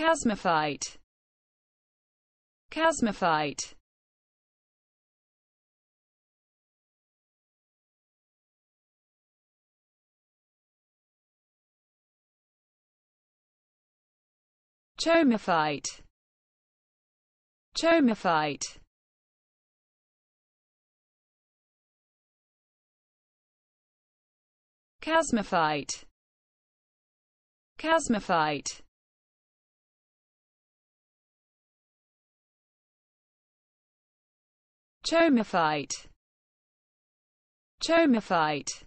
Chasmophyte. Chasmophyte. Chomophyte. Chomophyte. Chasmophyte. Chasmophyte. Chomophyte Chomophyte